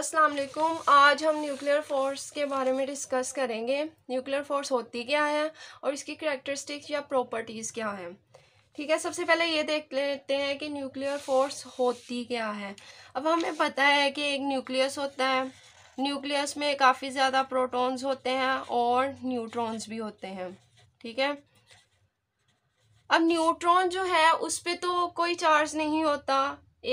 अस्सलाम वालेकुम आज हम न्यूक्लियर फोर्स के बारे में डिस्कस करेंगे न्यूक्लियर फोर्स होती क्या है और इसकी करेक्टरिस्टिक्स या प्रॉपर्टीज़ क्या हैं ठीक है सबसे पहले ये देख लेते हैं कि न्यूक्लियर फोर्स होती क्या है अब हमें पता है कि एक न्यूक्लियस होता है न्यूक्लियस में काफ़ी ज़्यादा प्रोटॉन्स होते हैं और न्यूट्रॉन्स भी होते हैं ठीक है अब न्यूट्रॉन जो है उस पर तो कोई चार्ज नहीं होता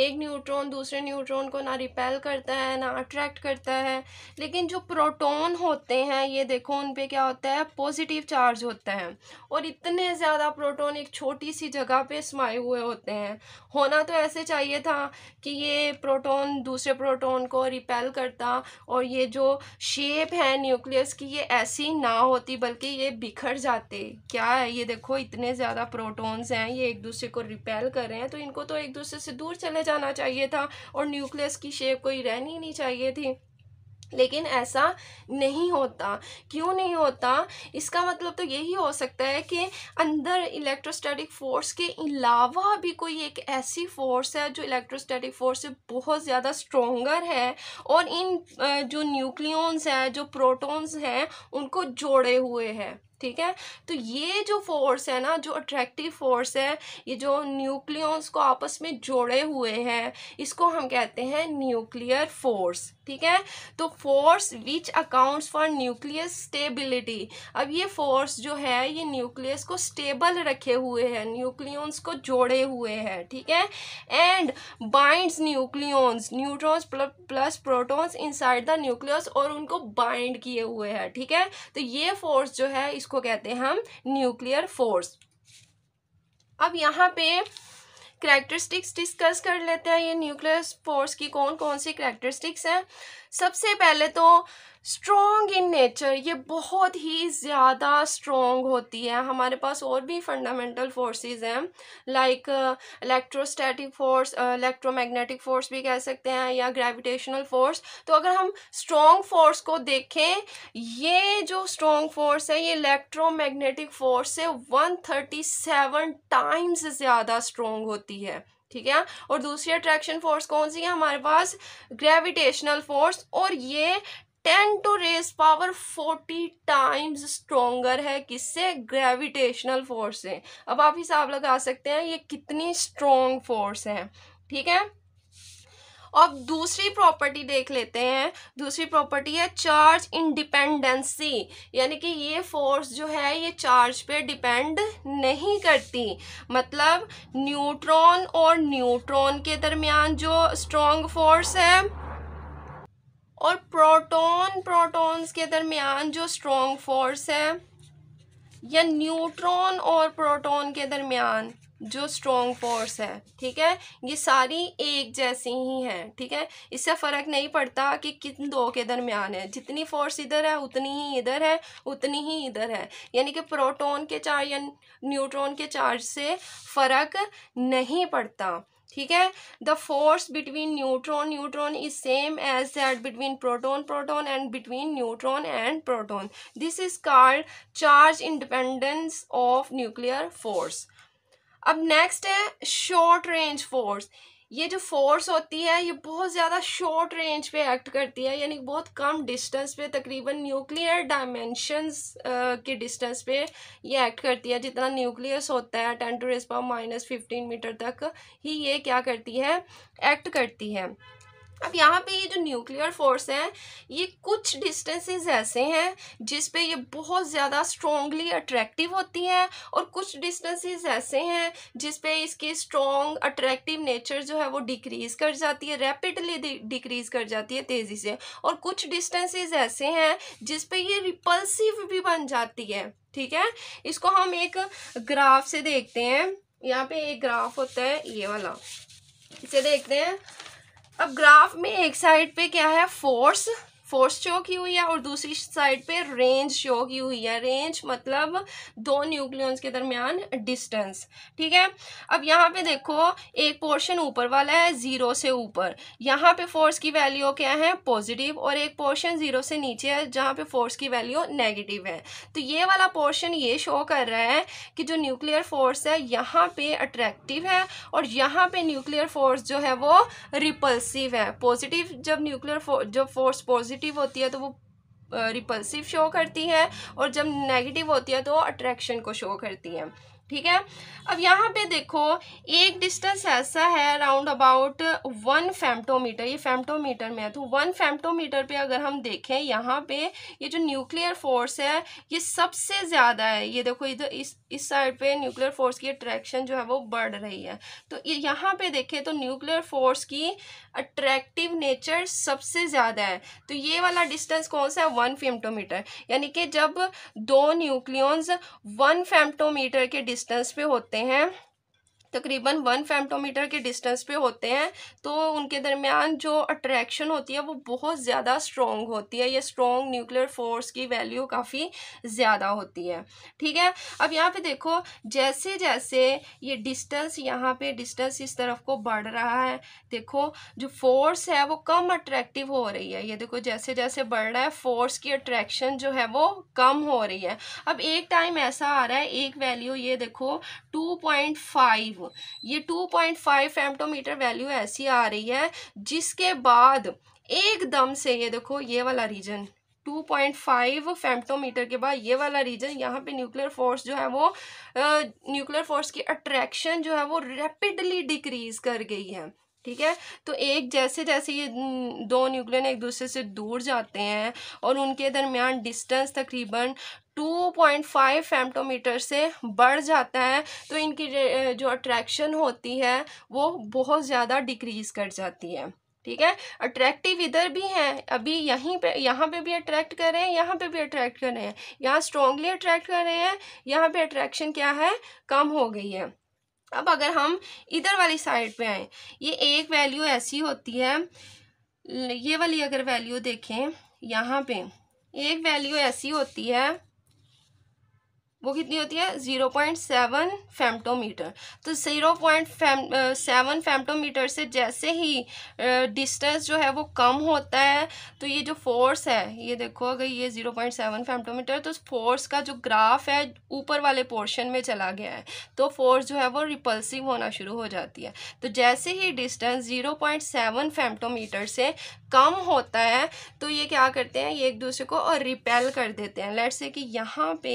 एक न्यूट्रॉन दूसरे न्यूट्रॉन को ना रिपेल करता है ना अट्रैक्ट करता है लेकिन जो प्रोटॉन होते हैं ये देखो उन पर क्या होता है पॉजिटिव चार्ज होता है और इतने ज़्यादा प्रोटॉन एक छोटी सी जगह पे समाये हुए होते हैं होना तो ऐसे चाहिए था कि ये प्रोटॉन दूसरे प्रोटोन को रिपेल करता और ये जो शेप है न्यूक्लियस की ये ऐसी ना होती बल्कि ये बिखर जाते क्या है ये देखो इतने ज़्यादा प्रोटोन्स हैं ये एक दूसरे को रिपेल कर रहे हैं तो इनको तो एक दूसरे से दूर चले जाना चाहिए था और न्यूक्लियस की शेप कोई रहनी नहीं चाहिए थी लेकिन ऐसा नहीं होता क्यों नहीं होता इसका मतलब तो यही हो सकता है कि अंदर इलेक्ट्रोस्टैटिक फोर्स के अलावा भी कोई एक ऐसी फोर्स है जो इलेक्ट्रोस्टैटिक फोर्स से बहुत ज़्यादा स्ट्रोंगर है और इन जो न्यूक्लियस हैं जो प्रोटॉन्स हैं उनको जोड़े हुए हैं ठीक है तो ये जो फोर्स है ना जो अट्रैक्टिव फोर्स है ये जो न्यूक्लियंस को आपस में जोड़े हुए हैं इसको हम कहते हैं न्यूक्लियर फोर्स ठीक है तो force which accounts for nucleus stability अब ये फोर्स जो है ये न्यूक्लियस को स्टेबल रखे हुए हैं न्यूक्लियंस को जोड़े हुए हैं ठीक है and binds nucleons neutrons plus protons inside the nucleus और उनको बाइंड किए हुए हैं ठीक है तो ये फोर्स जो है इसको उसको कहते हैं हम न्यूक्लियर फोर्स अब यहाँ पे करेक्टरिस्टिक्स डिस्कस कर लेते हैं ये न्यूक्लियर फोर्स की कौन कौन सी करेक्टरिस्टिक्स हैं सबसे पहले तो स्ट्रॉन्ग इन नेचर ये बहुत ही ज़्यादा स्ट्रॉन्ग होती है हमारे पास और भी फंडामेंटल फोर्सेस हैं like electrostatic force electromagnetic force भी कह सकते हैं या ग्रेविटेशनल फोर्स तो अगर हम स्ट्रॉन्ग फोर्स को देखें ये जो स्ट्रॉन्ग फोर्स है ये इलेक्ट्रोमैग्नेटिक फोर्स से 137 टाइम्स ज़्यादा स्ट्रॉन्ग होती है ठीक है और दूसरी अट्रैक्शन फोर्स कौन सी है हमारे पास ग्रेविटेशनल फोर्स और ये ten to raise power forty times stronger है किससे ग्रेविटेशनल फोर्स से अब आप हिसाब लगा सकते हैं ये कितनी स्ट्रोंग फोर्स है ठीक है अब दूसरी प्रॉपर्टी देख लेते हैं दूसरी प्रॉपर्टी है चार्ज इंडिपेंडेंसी यानी कि ये फोर्स जो है ये चार्ज पे डिपेंड नहीं करती मतलब न्यूट्रॉन और न्यूट्रॉन के दरमियान जो स्ट्रॉन्ग फोर्स है और प्रोटॉन प्रोटॉन्स के दरमियान जो स्ट्रॉन्ग फोर्स है या न्यूट्रॉन और प्रोटॉन के दरमियान जो स्ट्रोंग फोर्स है ठीक है ये सारी एक जैसी ही हैं ठीक है इससे फ़र्क नहीं पड़ता कि कितने दो के दरमियान है जितनी फोर्स इधर है उतनी ही इधर है उतनी ही इधर है यानी कि प्रोटॉन के चार्ज या न्यूट्रॉन के चार्ज से फ़र्क नहीं पड़ता ठीक है the force between neutron neutron is same as that between proton proton and between neutron and proton this is called charge independence of nuclear force अब नेक्स्ट है शॉर्ट रेंज फोर्स ये जो फोर्स होती है ये बहुत ज़्यादा शॉर्ट रेंज पे एक्ट करती है यानी बहुत कम डिस्टेंस पे तकरीबन न्यूक्लियर डायमेंशंस के डिस्टेंस पे ये एक्ट करती है जितना न्यूक्लियस होता है ten to raise power minus fifteen metre तक ही ये क्या करती है एक्ट करती है अब यहाँ पे ये जो न्यूक्लियर फोर्स हैं ये कुछ डिस्टेंसेस ऐसे हैं जिस पे ये बहुत ज़्यादा स्ट्रॉन्गली अट्रैक्टिव होती हैं और कुछ डिस्टेंसेस ऐसे हैं जिस पे इसकी स्ट्रॉन्ग अट्रैक्टिव नेचर जो है वो डिक्रीज़ कर जाती है रैपिडली डिक्रीज़ कर जाती है तेज़ी से और कुछ डिस्टेंसेस ऐसे हैं जिस पर ये रिपल्सिव भी बन जाती है ठीक है इसको हम एक ग्राफ से देखते हैं यहाँ पर एक ग्राफ होता है ये वाला इसे देखते हैं अब ग्राफ में एक साइड पे क्या है फोर्स फोर्स शो की हुई है और दूसरी साइड पे रेंज शो की हुई है रेंज मतलब दो न्यूक्लियंस के दरमियान डिस्टेंस ठीक है अब यहाँ पे देखो एक पोर्शन ऊपर वाला है ज़ीरो से ऊपर यहाँ पे फोर्स की वैल्यू क्या है पॉजिटिव और एक पोर्शन ज़ीरो से नीचे है जहाँ पे फोर्स की वैल्यू नेगेटिव है तो ये वाला पोर्शन ये शो कर रहा है कि जो न्यूक्लियर फोर्स है यहाँ पे अट्रैक्टिव है और यहाँ पे न्यूक्लियर फोर्स जो है वो रिपल्सिव है पॉजिटिव जब न्यूक्लियर जब फोर्स पॉजिटिव पॉजिटिव होती है तो वो रिपल्सिव शो करती हैं और जब नेगेटिव होती है तो अट्रैक्शन को शो करती हैं ठीक है अब यहाँ पे देखो एक डिस्टेंस ऐसा है अराउंड अबाउट वन फेमटोमीटर ये फेमटोमीटर में है तो वन फेमटोमीटर पे अगर हम देखें यहाँ पे ये जो न्यूक्लियर फोर्स है ये सबसे ज़्यादा है ये देखो इधर इस इस साइड पे न्यूक्लियर फोर्स की अट्रैक्शन जो है वो बढ़ रही है तो यहाँ पे देखें तो न्यूक्लियर फोर्स की अट्रैक्टिव नेचर सबसे ज़्यादा है तो ये वाला डिस्टेंस कौन सा है वन फेमटोमीटर यानी कि जब दो न्यूक्लियॉन्स वन फेमटोमीटर के डिस्टेंस पे होते हैं तकरीबन वन फेमटोमीटर के डिस्टेंस पे होते हैं तो उनके दरमियान जो अट्रैक्शन होती है वो बहुत ज़्यादा स्ट्रॉन्ग होती है ये स्ट्रॉन्ग न्यूक्लियर फोर्स की वैल्यू काफ़ी ज़्यादा होती है ठीक है अब यहाँ पे देखो जैसे जैसे ये डिस्टेंस यहाँ पे डिस्टेंस इस तरफ को बढ़ रहा है देखो जो फोर्स है वो कम अट्रैक्टिव हो रही है ये देखो जैसे जैसे बढ़ रहा है फोर्स की अट्रैक्शन जो है वो कम हो रही है अब एक टाइम ऐसा आ रहा है एक वैल्यू ये देखो टू पॉइंट फाइव वो ये two point five femtometre value ऐसी आ रही है जिसके बाद एकदम से ये देखो ये वाला region two point five femtometre के बाद ये वाला रीजन यहाँ पे न्यूक्लियर फोर्स जो है वो न्यूक्लियर फोर्स की अट्रैक्शन जो है वो रैपिडली डिक्रीज कर गई है ठीक है तो एक जैसे जैसे ये दो न्यूक्लियन एक दूसरे से दूर जाते हैं और उनके दरमियान डिस्टेंस तकरीबन 2.5 फेमटोमीटर से बढ़ जाता है तो इनकी जो अट्रैक्शन होती है वो बहुत ज़्यादा डिक्रीज़ कर जाती है ठीक है अट्रैक्टिव इधर भी हैं अभी यहीं पे यहाँ पे भी अट्रैक्ट कर रहे हैं यहाँ पे भी अट्रैक्ट कर रहे हैं यहाँ स्ट्रॉन्गली अट्रैक्ट कर रहे हैं यहाँ पे अट्रैक्शन क्या है कम हो गई है अब अगर हम इधर वाली साइड पे आए ये एक वैल्यू ऐसी होती है ये वाली अगर वैल्यू देखें यहाँ पे एक वैल्यू ऐसी होती है वो कितनी होती है ज़ीरो पॉइंट सेवन फेमटोमीटर तो zero point fem seven femtometre से जैसे ही डिस्टेंस जो है वो कम होता है तो ये जो फोर्स है ये देखो अगर ये ज़ीरो पॉइंट सेवन फेमटोमीटर तो फोर्स का जो ग्राफ है ऊपर वाले पोर्शन में चला गया है तो फोर्स जो है वो रिपल्सिव होना शुरू हो जाती है तो जैसे ही डिस्टेंस ज़ीरो पॉइंट सेवन से कम होता है तो ये क्या करते हैं ये एक दूसरे को और रिपेल कर देते हैं लेट से कि यहाँ पे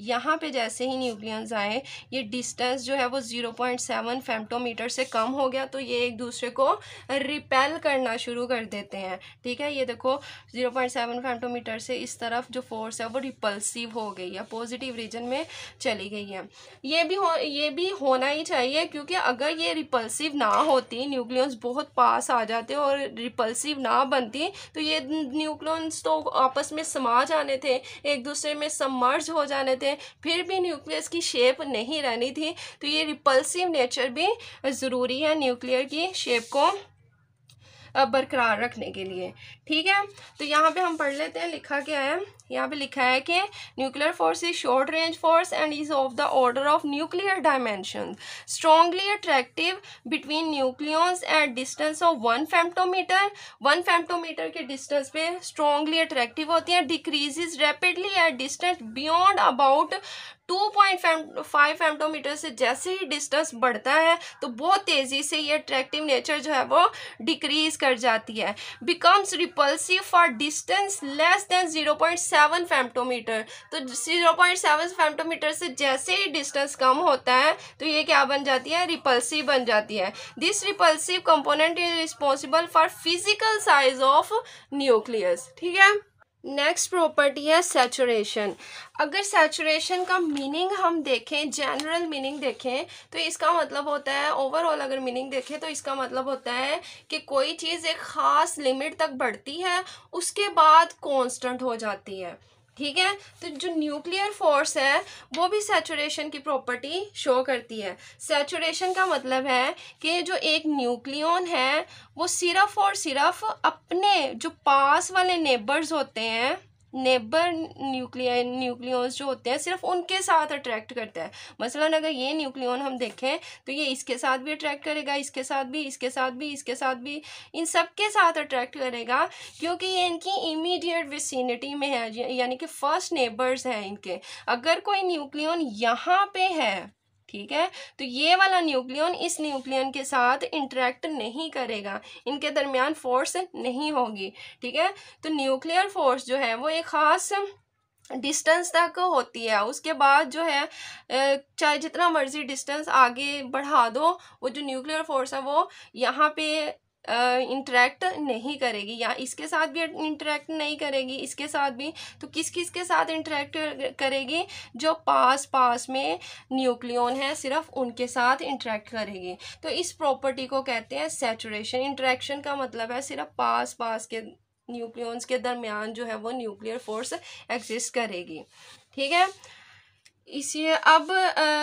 यहाँ यहाँ पे जैसे ही न्यूक्लियंस आए ये डिस्टेंस जो है वो ज़ीरो पॉइंट सेवन फेमटोमीटर से कम हो गया तो ये एक दूसरे को रिपेल करना शुरू कर देते हैं ठीक है ये देखो ज़ीरो पॉइंट सेवन फेमटोमीटर से इस तरफ जो फोर्स है वो रिपल्सिव हो गई है पॉजिटिव रीजन में चली गई है ये भी हो ये भी होना ही चाहिए क्योंकि अगर ये रिपल्सिव ना होती न्यूक्लियंस बहुत पास आ जाते और रिपल्सिव ना बनती तो ये न्यूक्लियंस तो आपस में समा जाने थे एक दूसरे में सम्मर्ज हो जाने थे फिर भी न्यूक्लियस की शेप नहीं रहनी थी तो ये रिपल्सिव नेचर भी ज़रूरी है न्यूक्लियर की शेप को बरकरार रखने के लिए ठीक है तो यहाँ पे हम पढ़ लेते हैं लिखा क्या है यहाँ पे लिखा है कि nuclear force is short range force and is of the order of nuclear dimension strongly attractive between nucleus at distance of one femtometre one femtometre के डिस्टेंस पे स्ट्रॉन्गली अट्रैक्टिव होती हैं decrease rapidly at distance beyond about two point five femtometre से जैसे ही distance बढ़ता है तो बहुत तेज़ी से ये अट्रैक्टिव नेचर जो है वो डिक्रीज कर जाती है becomes repulsive for distance less than zero point seven femtometre तो ज़ीरो पॉइंट सेवन फेमटोमीटर से जैसे ही डिस्टेंस कम होता है तो ये क्या बन जाती है रिपल्सिव बन जाती है this repulsive component is responsible for physical size of nucleus ठीक है नेक्स्ट प्रॉपर्टी है सैचुरेशन अगर सेचुरेशन का मीनिंग हम देखें जनरल मीनिंग देखें तो इसका मतलब होता है ओवरऑल अगर मीनिंग देखें तो इसका मतलब होता है कि कोई चीज़ एक ख़ास लिमिट तक बढ़ती है उसके बाद कांस्टेंट हो जाती है ठीक है तो जो न्यूक्लियर फोर्स है वो भी सेचुरेशन की प्रॉपर्टी शो करती है सेचुरेशन का मतलब है कि जो एक न्यूक्लियन है वो सिर्फ और सिर्फ अपने जो पास वाले नेबर्स होते हैं नेबर न्यूक्लिया न्यूक्लियस जो होते हैं सिर्फ उनके साथ अट्रैक्ट करता है मसलन अगर ये न्यूक्लियन हम देखें तो ये इसके साथ भी अट्रैक्ट करेगा इसके साथ भी इसके साथ भी इसके साथ भी इन सब के साथ अट्रैक्ट करेगा क्योंकि ये इनकी इमीडिएट विसिनिटी में है यानी कि फर्स्ट नेबर्स हैं इनके अगर कोई न्यूक्लियन यहाँ पे है ठीक है तो ये वाला न्यूक्लियन इस न्यूक्लियन के साथ इंटरेक्ट नहीं करेगा इनके दरमियान फोर्स नहीं होगी ठीक है तो न्यूक्लियर फोर्स जो है वो एक ख़ास डिस्टेंस तक होती है उसके बाद जो है चाहे जितना मर्ज़ी डिस्टेंस आगे बढ़ा दो वो जो न्यूक्लियर फोर्स है वो यहाँ पे इंटरेक्ट नहीं करेगी या इसके साथ भी इंटरेक्ट नहीं करेगी इसके साथ भी तो किस किस के साथ इंटरेक्ट करेगी जो पास पास में न्यूक्लियन है सिर्फ उनके साथ इंटरेक्ट करेगी तो इस प्रॉपर्टी को कहते हैं सेचुरेशन इंटरेक्शन का मतलब है सिर्फ पास पास के न्यूक्लियंस के दरमियान जो है वो न्यूक्लियर फोर्स एग्जिस्ट करेगी ठीक है इसी अब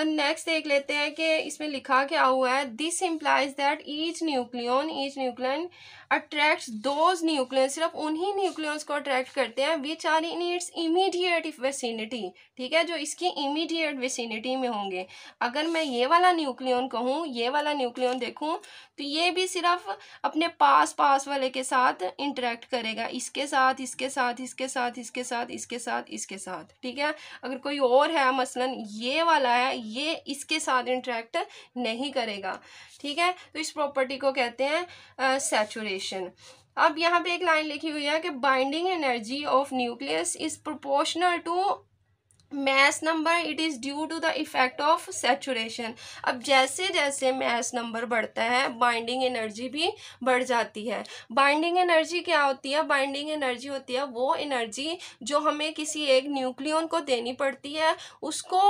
नेक्स्ट uh, देख लेते हैं कि इसमें लिखा क्या हुआ है this implies that each nucleon each nucleon attract those nucleon सिर्फ उन्हीं न्यूक्लियंस को अट्रैक्ट करते हैं which are in its immediate vicinity ठीक है जो इसकी इमीडिएट वेसिनिटी में होंगे अगर मैं ये वाला न्यूक्लियन कहूँ ये वाला न्यूक्लियन देखूँ तो ये भी सिर्फ अपने पास पास वाले के साथ इंटरेक्ट करेगा इसके साथ इसके साथ इसके साथ इसके साथ इसके साथ इसके साथ ठीक है अगर कोई और है मस मसलन ये वाला है ये इसके साथ इंट्रैक्ट नहीं करेगा ठीक है तो इस प्रॉपर्टी को कहते हैं सेचुरेशन अब यहाँ पे एक लाइन लिखी हुई है कि binding energy of nucleus is proportional to mass number it is due to the effect of saturation अब जैसे जैसे मैस नंबर बढ़ता है बाइंडिंग एनर्जी भी बढ़ जाती है बाइंडिंग एनर्जी क्या होती है बाइंडिंग एनर्जी होती है वो एनर्जी जो हमें किसी एक न्यूक्लियन को देनी पड़ती है उसको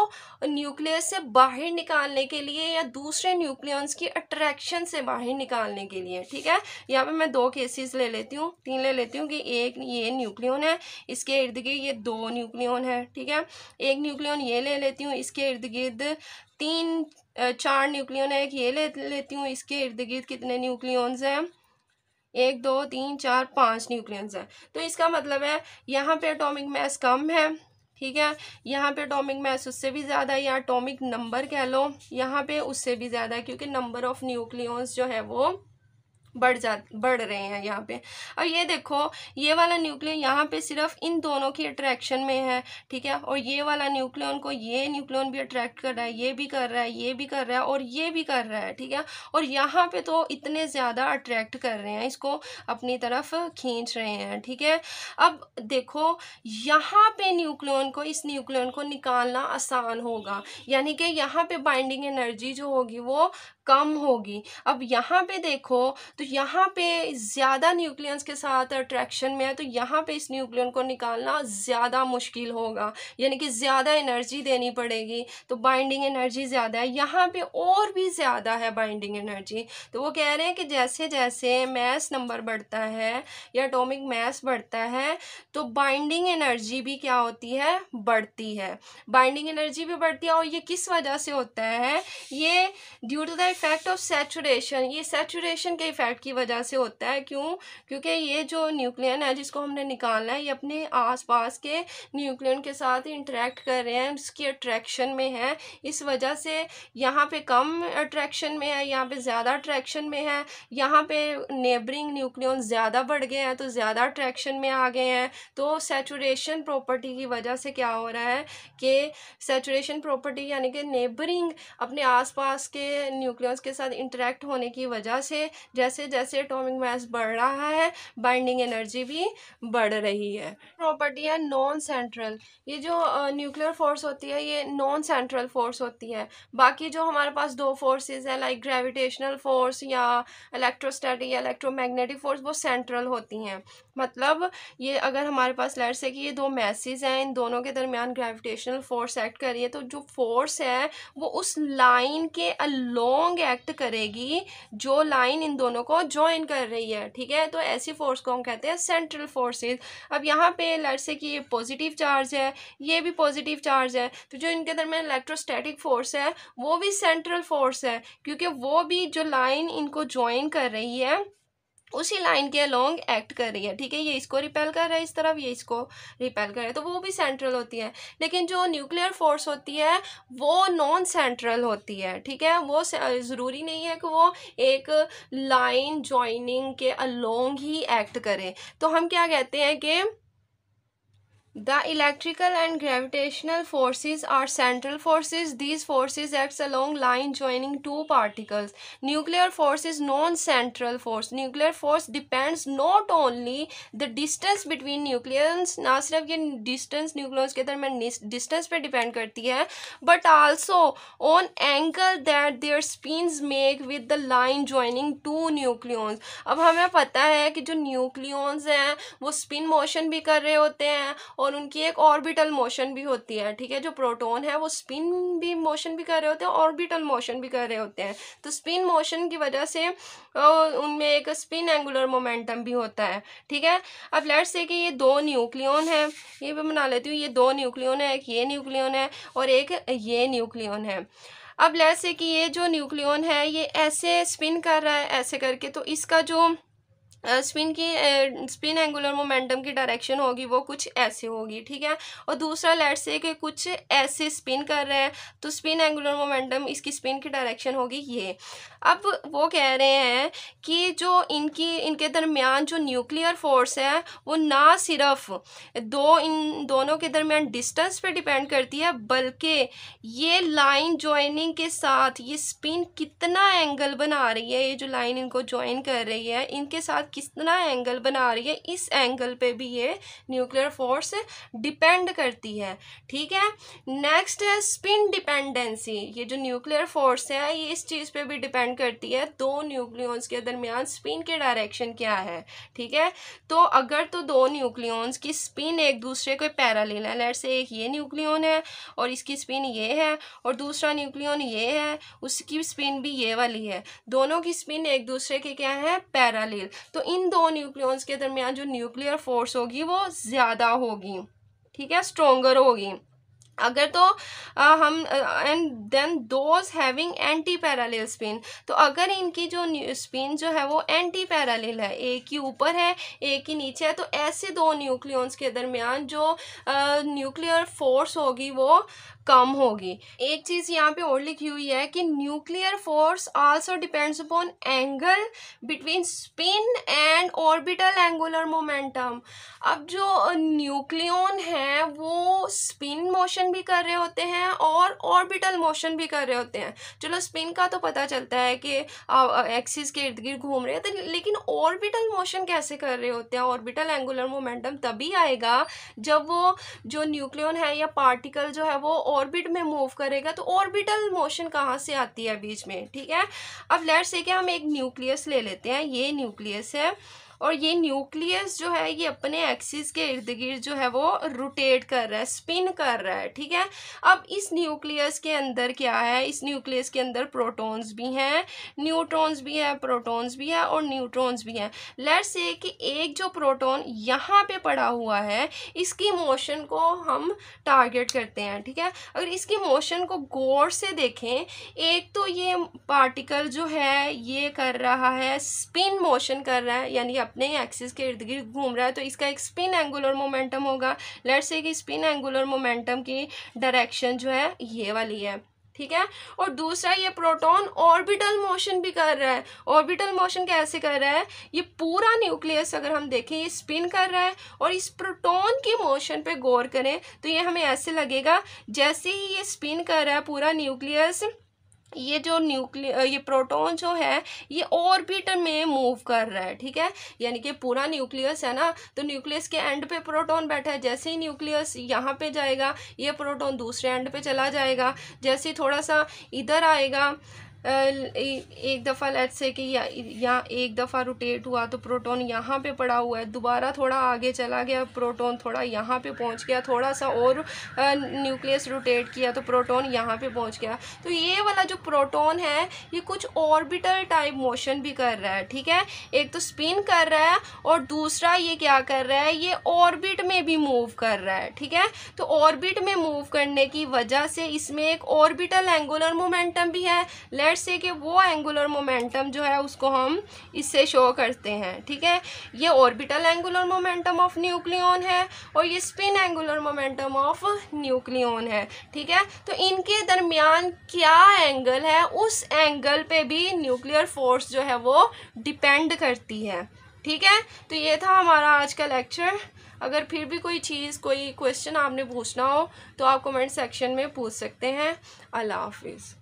न्यूक्लियस से बाहर निकालने के लिए या दूसरे न्यूक्लियंस की अट्रैक्शन से बाहर निकालने के लिए ठीक है यहाँ पर मैं दो केसेस ले लेती हूँ तीन ले लेती हूँ कि एक ये न्यूक्लियन है इसके इर्द गिर्द ये दो न्यूक्लियन है ठीक है एक न्यूक्लियन ये ले लेती हूँ इसके इर्द गिर्द तीन चार न्यूक्लियन है एक ये ले लेती हूँ इसके इर्द गिर्द कितने न्यूक्लियंस हैं एक दो तीन चार पाँच न्यूक्लियंस हैं तो इसका मतलब है यहाँ पे एटॉमिक मास कम है ठीक है यहाँ पे एटॉमिक मास उससे भी ज़्यादा या एटॉमिक नंबर कह लो यहाँ पे उससे भी ज़्यादा क्योंकि नंबर ऑफ़ न्यूक्लियंस जो है वो बढ़ जा बढ़ रहे हैं यहाँ पे अब ये देखो ये वाला न्यूक्लियन यहाँ पे सिर्फ इन दोनों की अट्रैक्शन में है ठीक है और ये वाला न्यूक्लियन को ये न्यूक्लियन भी अट्रैक्ट कर रहा है ये भी कर रहा है ये भी कर रहा है और ये भी कर रहा है ठीक है और यहाँ पे तो इतने ज़्यादा अट्रैक्ट कर रहे हैं इसको अपनी तरफ खींच रहे हैं ठीक है अब देखो यहाँ पे न्यूक्लियन को इस न्यूक्लियन को निकालना आसान होगा यानी कि यहाँ पे बाइंडिंग एनर्जी जो होगी वो कम होगी अब यहाँ पे देखो तो यहाँ पे ज़्यादा न्यूक्लियंस के साथ अट्रैक्शन में है तो यहाँ पे इस न्यूक्लियन को निकालना ज़्यादा मुश्किल होगा यानी कि ज़्यादा एनर्जी देनी पड़ेगी तो बाइंडिंग एनर्जी ज़्यादा है यहाँ पे और भी ज़्यादा है बाइंडिंग एनर्जी तो वो कह रहे हैं कि जैसे जैसे मैस नंबर बढ़ता है या अटोमिक मैस बढ़ता है तो बाइंडिंग एनर्जी भी क्या होती है बढ़ती है बाइंडिंग एनर्जी भी बढ़ती है और ये किस वजह से होता है ये due to the effect of saturation ये सेचुरेशन के इफ़ेक्ट की वजह से होता है क्यों क्योंकि ये जो न्यूक्लियन है जिसको हमने निकालना है ये अपने आसपास के न्यूक्लियन के साथ इंटरेक्ट कर रहे हैं उसकी अट्रैक्शन में है इस वजह से यहाँ पे कम अट्रैक्शन में है यहाँ पे ज़्यादा अट्रैक्शन में है यहाँ पे नेबरिंग न्यूक्लियन ज़्यादा बढ़ गए हैं तो ज़्यादा अट्रैक्शन में आ गए हैं तो सेचुरेशन प्रॉपर्टी की वजह से क्या हो रहा है कि सेचुरेशन प्रॉपर्टी यानी कि नेबरिंग अपने आस के न्यूक्लियन न्यूक्लियस के साथ इंटरेक्ट होने की वजह से जैसे जैसे एटॉमिक मास बढ़ रहा है बाइंडिंग एनर्जी भी बढ़ रही है प्रॉपर्टी है नॉन सेंट्रल ये जो न्यूक्लियर फोर्स होती है ये नॉन सेंट्रल फोर्स होती है बाकी जो हमारे पास दो फोर्सेज हैं लाइक ग्रेविटेशनल फोर्स या इलेक्ट्रोस्टैटिक या इलेक्ट्रोमैग्नेटिक फोर्स वो सेंट्रल होती हैं मतलब ये अगर हमारे पास लेट से कि ये दो मैसेज हैं इन दोनों के दरमियान ग्रेविटेशनल फोर्स एक्ट करिए तो जो फोर्स है वो उस लाइन के अलोंग स्ट्रॉन्ग एक्ट करेगी जो लाइन इन दोनों को ज्वाइन कर रही है ठीक है तो ऐसी फोर्स को हम कहते हैं सेंट्रल फोर्सेज अब यहाँ पे लड़ से कि ये पॉजिटिव चार्ज है ये भी पॉजिटिव चार्ज है तो जो इनके दरमियान इलेक्ट्रोस्टैटिक फोर्स है वो भी सेंट्रल फोर्स है क्योंकि वो भी जो लाइन इनको ज्वाइन कर रही है उसी लाइन के अलोंग एक्ट कर रही है ठीक है ये इसको रिपेल कर रहा है इस तरफ ये इसको रिपेल कर रहा है तो वो भी सेंट्रल होती है लेकिन जो न्यूक्लियर फोर्स होती है वो नॉन सेंट्रल होती है ठीक है वो ज़रूरी नहीं है कि वो एक लाइन जॉइनिंग के अलोंग ही एक्ट करे तो हम क्या कहते हैं कि The electrical and gravitational forces are central forces. These forces acts along line joining two particles. Nuclear force is non-central force. Nuclear force depends not only the distance between nucleons, ना सिर्फ ये distance nucleons के दरमियान distance पे depend करती है but also on angle that their spins make with the line joining two nucleons. अब हमें पता है कि जो nucleons हैं वो spin motion भी कर रहे होते हैं और और उनकी एक ऑर्बिटल मोशन भी होती है ठीक है जो प्रोटोन है वो स्पिन भी मोशन भी कर रहे होते हैं ऑर्बिटल मोशन भी कर रहे होते हैं तो स्पिन मोशन की वजह से उनमें एक स्पिन एंगुलर मोमेंटम भी होता है ठीक है अब लेट्स से कि ये दो न्यूक्लियन है ये मैं बना लेती हूँ ये दो न्यूक्लियन है एक ये न्यूक्लियन है और एक ये न्यूक्लियन है अब लेट्स से कि ये जो न्यूक्लियन है ये ऐसे स्पिन कर रहा है ऐसे करके तो इसका जो स्पिन की स्पिन एंगुलर मोमेंटम की डायरेक्शन होगी वो कुछ ऐसे होगी ठीक है और दूसरा लेट से कि कुछ ऐसे स्पिन कर रहा है तो स्पिन एंगुलर मोमेंटम इसकी स्पिन की डायरेक्शन होगी ये अब वो कह रहे हैं कि जो इनकी इनके दरमियान जो न्यूक्लियर फोर्स है वो ना सिर्फ दो इन दोनों के दरमियान डिस्टेंस पे डिपेंड करती है बल्कि ये लाइन ज्वाइनिंग के साथ ये स्पिन कितना एंगल बना रही है ये जो लाइन इनको ज्वाइन कर रही है इनके साथ कितना एंगल बना रही है इस एंगल पे भी ये न्यूक्लियर फोर्स डिपेंड करती है ठीक है नेक्स्ट है स्पिन डिपेंडेंसी ये जो न्यूक्लियर फोर्स है ये इस चीज़ पर भी डिपेंड डिपेंड करती है दो न्यूक्लियॉन्स के दरमियान स्पिन के डायरेक्शन क्या है ठीक है तो अगर तो दो न्यूक्लियॉन्स की स्पिन एक दूसरे को लेना है लेट से एक ये न्यूक्लियन है और इसकी स्पिन ये है और दूसरा न्यूक्लियन ये है उसकी स्पिन भी ये वाली है दोनों की स्पिन एक दूसरे के क्या है पैरालेल तो इन दो न्यूक्लियंस के दरमियान जो न्यूक्लियर फोर्स होगी वो ज़्यादा होगी ठीक है स्ट्रोंगर होगी अगर तो आ, हम and then those having anti parallel spin तो अगर इनकी जो स्पिन जो है वो एंटी पैरालेल है एक ही ऊपर है एक ही नीचे है तो ऐसे दो न्यूक्लियंस के दरमियान जो न्यूक्लियर फोर्स होगी वो कम होगी एक चीज़ यहाँ पे और लिखी हुई है कि nuclear force also depends upon angle between spin and orbital angular momentum अब जो न्यूक्लियन है वो स्पिन मोशन भी कर रहे होते हैं और ऑर्बिटल मोशन भी कर रहे होते हैं चलो स्पिन का तो पता चलता है कि एक्सिस के इर्द गिर्द घूम रहे हैं तो लेकिन ऑर्बिटल मोशन कैसे कर रहे होते हैं ऑर्बिटल एंगुलर मोमेंटम तभी आएगा जब वो जो न्यूक्लियन है या पार्टिकल जो है वो ऑर्बिट में मूव करेगा तो ऑर्बिटल मोशन कहाँ से आती है बीच में ठीक है अब लेट्स से क्या हम एक न्यूक्लियस ले लेते हैं ये न्यूक्लियस है और ये न्यूक्लियस जो है ये अपने एक्सिस के इर्द गिर्द जो है वो रोटेट कर रहा है स्पिन कर रहा है ठीक है अब इस न्यूक्लियस के अंदर क्या है इस न्यूक्लियस के अंदर प्रोटॉन्स भी हैं न्यूट्रॉन्स भी हैं प्रोटॉन्स भी हैं और न्यूट्रॉन्स भी हैं लेट से कि एक जो प्रोटोन यहाँ पे पड़ा हुआ है इसकी मोशन को हम टारगेट करते हैं ठीक है अगर इसकी मोशन को गौर से देखें एक तो ये पार्टिकल जो है ये कर रहा है स्पिन मोशन कर रहा है यानी अपने ही एक्सिस के इर्द गिर्द घूम रहा है तो इसका एक स्पिन एंगुलर मोमेंटम होगा लेट से कि स्पिन एंगुलर मोमेंटम की डायरेक्शन जो है ये वाली है ठीक है और दूसरा ये प्रोटॉन ऑर्बिटल मोशन भी कर रहा है ऑर्बिटल मोशन कैसे कर रहा है ये पूरा न्यूक्लियस अगर हम देखें ये स्पिन कर रहा है और इस प्रोटॉन के मोशन पे गौर करें तो ये हमें ऐसे लगेगा जैसे ही ये स्पिन कर रहा है पूरा न्यूक्लियस ये जो न्यूक्लियर ये प्रोटॉन जो है ये ऑर्बिट में मूव कर रहा है ठीक है यानी कि पूरा न्यूक्लियस है ना तो न्यूक्लियस के एंड पे प्रोटॉन बैठा है जैसे ही न्यूक्लियस यहाँ पे जाएगा ये प्रोटॉन दूसरे एंड पे चला जाएगा जैसे थोड़ा सा इधर आएगा एक दफ़ा लेट से कि या, एक दफ़ा रोटेट हुआ तो प्रोटॉन यहाँ पे पड़ा हुआ है दोबारा थोड़ा आगे चला गया प्रोटॉन थोड़ा यहाँ पे पहुँच गया थोड़ा सा और न्यूक्लियस रोटेट किया तो प्रोटॉन यहाँ पे पहुँच गया तो ये वाला जो प्रोटॉन है ये कुछ ऑर्बिटल टाइप मोशन भी कर रहा है ठीक है एक तो स्पिन कर रहा है और दूसरा ये क्या कर रहा है ये ऑर्बिट में भी मूव कर रहा है ठीक है तो ऑर्बिट में मूव करने की वजह से इसमें एक ऑर्बिटल एंगुलर मोमेंटम भी है लेट लेट्स से कि वो एंगुलर मोमेंटम जो है उसको हम इससे शो करते हैं ठीक है ये orbital angular momentum of nucleon है और ये spin angular momentum of nucleon है ठीक है तो इनके दरमियान क्या एंगल है उस एंगल पे भी न्यूक्लियर फोर्स जो है वो डिपेंड करती है ठीक है तो ये था हमारा आज का लेक्चर अगर फिर भी कोई चीज़ कोई क्वेश्चन आपने पूछना हो तो आप कमेंट सेक्शन में पूछ सकते हैं अल्लाह हाफिज़